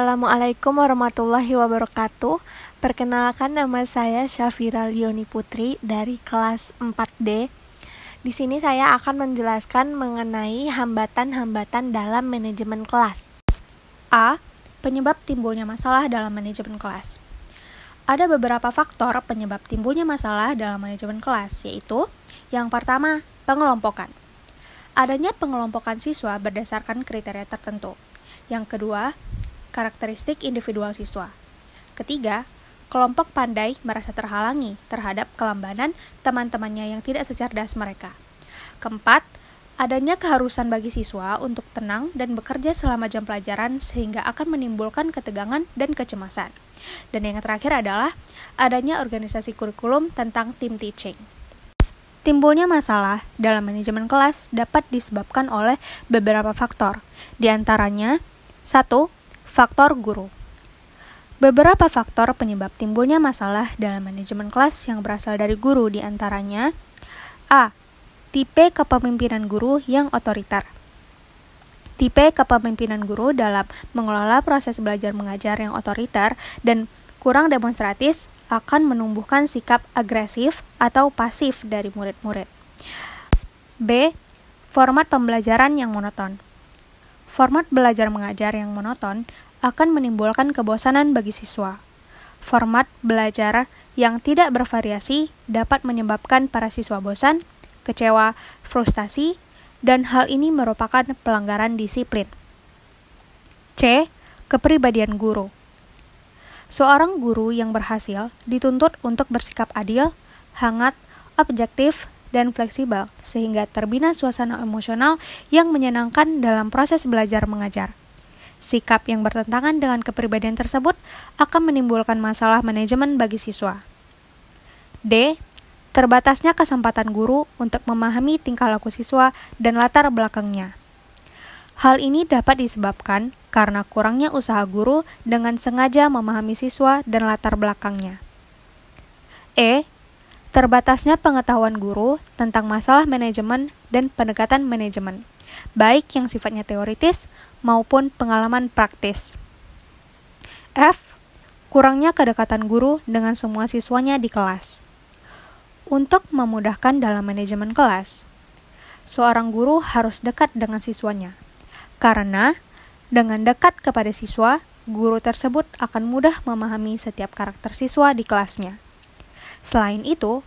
Assalamualaikum warahmatullahi wabarakatuh. Perkenalkan nama saya Syafira Lioni Putri dari kelas 4D. Di sini saya akan menjelaskan mengenai hambatan-hambatan dalam manajemen kelas. A. Penyebab timbulnya masalah dalam manajemen kelas. Ada beberapa faktor penyebab timbulnya masalah dalam manajemen kelas, yaitu yang pertama, pengelompokan. Adanya pengelompokan siswa berdasarkan kriteria tertentu. Yang kedua, karakteristik individual siswa. Ketiga, kelompok pandai merasa terhalangi terhadap kelambanan teman-temannya yang tidak secerdas mereka. Keempat, adanya keharusan bagi siswa untuk tenang dan bekerja selama jam pelajaran sehingga akan menimbulkan ketegangan dan kecemasan. Dan yang terakhir adalah adanya organisasi kurikulum tentang team teaching. Timbulnya masalah dalam manajemen kelas dapat disebabkan oleh beberapa faktor, di antaranya 1. Faktor guru Beberapa faktor penyebab timbulnya masalah dalam manajemen kelas yang berasal dari guru diantaranya A. Tipe kepemimpinan guru yang otoriter Tipe kepemimpinan guru dalam mengelola proses belajar mengajar yang otoriter dan kurang demonstratif akan menumbuhkan sikap agresif atau pasif dari murid-murid. B. Format pembelajaran yang monoton format belajar mengajar yang monoton akan menimbulkan kebosanan bagi siswa. Format belajar yang tidak bervariasi dapat menyebabkan para siswa bosan, kecewa, frustasi, dan hal ini merupakan pelanggaran disiplin. C. Kepribadian guru. Seorang guru yang berhasil dituntut untuk bersikap adil, hangat, objektif, dan fleksibel, sehingga terbina suasana emosional yang menyenangkan dalam proses belajar mengajar. Sikap yang bertentangan dengan kepribadian tersebut akan menimbulkan masalah manajemen bagi siswa. D. Terbatasnya kesempatan guru untuk memahami tingkah laku siswa dan latar belakangnya. Hal ini dapat disebabkan karena kurangnya usaha guru dengan sengaja memahami siswa dan latar belakangnya. E. Terbatasnya pengetahuan guru tentang masalah manajemen dan pendekatan manajemen, baik yang sifatnya teoritis maupun pengalaman praktis. F. Kurangnya kedekatan guru dengan semua siswanya di kelas. Untuk memudahkan dalam manajemen kelas, seorang guru harus dekat dengan siswanya. Karena dengan dekat kepada siswa, guru tersebut akan mudah memahami setiap karakter siswa di kelasnya. Selain itu,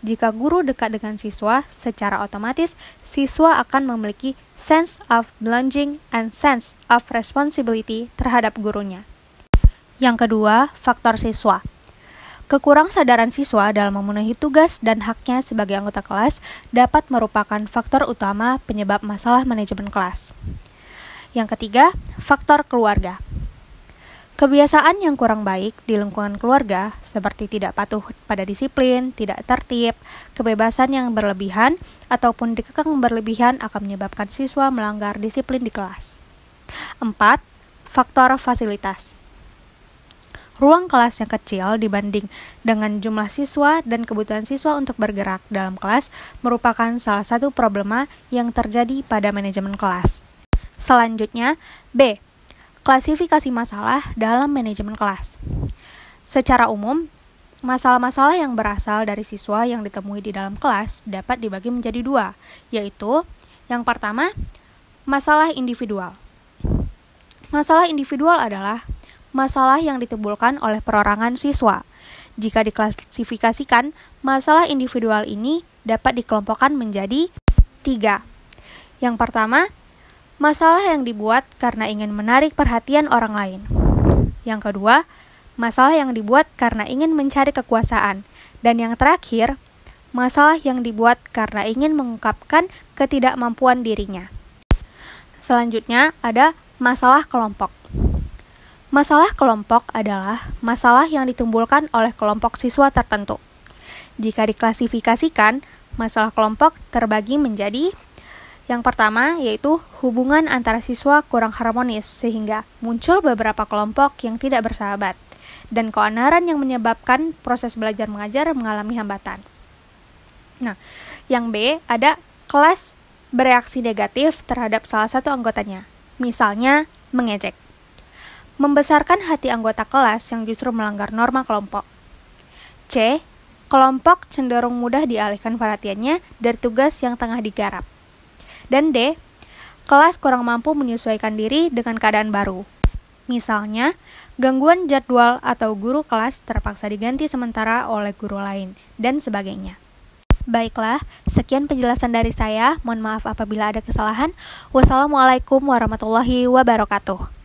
jika guru dekat dengan siswa, secara otomatis siswa akan memiliki sense of belonging and sense of responsibility terhadap gurunya. Yang kedua, faktor siswa. Kekurang sadaran siswa dalam memenuhi tugas dan haknya sebagai anggota kelas dapat merupakan faktor utama penyebab masalah manajemen kelas. Yang ketiga, faktor keluarga. Kebiasaan yang kurang baik di lingkungan keluarga, seperti tidak patuh pada disiplin, tidak tertib, kebebasan yang berlebihan, ataupun dikekang berlebihan akan menyebabkan siswa melanggar disiplin di kelas. 4. Faktor fasilitas Ruang kelas yang kecil dibanding dengan jumlah siswa dan kebutuhan siswa untuk bergerak dalam kelas merupakan salah satu problema yang terjadi pada manajemen kelas. Selanjutnya, B klasifikasi masalah dalam manajemen kelas. Secara umum, masalah-masalah yang berasal dari siswa yang ditemui di dalam kelas dapat dibagi menjadi dua, yaitu yang pertama, masalah individual. Masalah individual adalah masalah yang ditimbulkan oleh perorangan siswa. Jika diklasifikasikan, masalah individual ini dapat dikelompokkan menjadi tiga. Yang pertama, masalah yang dibuat karena ingin menarik perhatian orang lain. Yang kedua, masalah yang dibuat karena ingin mencari kekuasaan. Dan yang terakhir, masalah yang dibuat karena ingin mengungkapkan ketidakmampuan dirinya. Selanjutnya, ada masalah kelompok. Masalah kelompok adalah masalah yang ditimbulkan oleh kelompok siswa tertentu. Jika diklasifikasikan, masalah kelompok terbagi menjadi yang pertama yaitu hubungan antara siswa kurang harmonis sehingga muncul beberapa kelompok yang tidak bersahabat dan keonaran yang menyebabkan proses belajar mengajar mengalami hambatan. Nah, yang B ada kelas bereaksi negatif terhadap salah satu anggotanya. Misalnya mengejek. Membesarkan hati anggota kelas yang justru melanggar norma kelompok. C. Kelompok cenderung mudah dialihkan perhatiannya dari tugas yang tengah digarap. Dan D. Kelas kurang mampu menyesuaikan diri dengan keadaan baru. Misalnya, gangguan jadwal atau guru kelas terpaksa diganti sementara oleh guru lain, dan sebagainya. Baiklah, sekian penjelasan dari saya. Mohon maaf apabila ada kesalahan. Wassalamualaikum warahmatullahi wabarakatuh.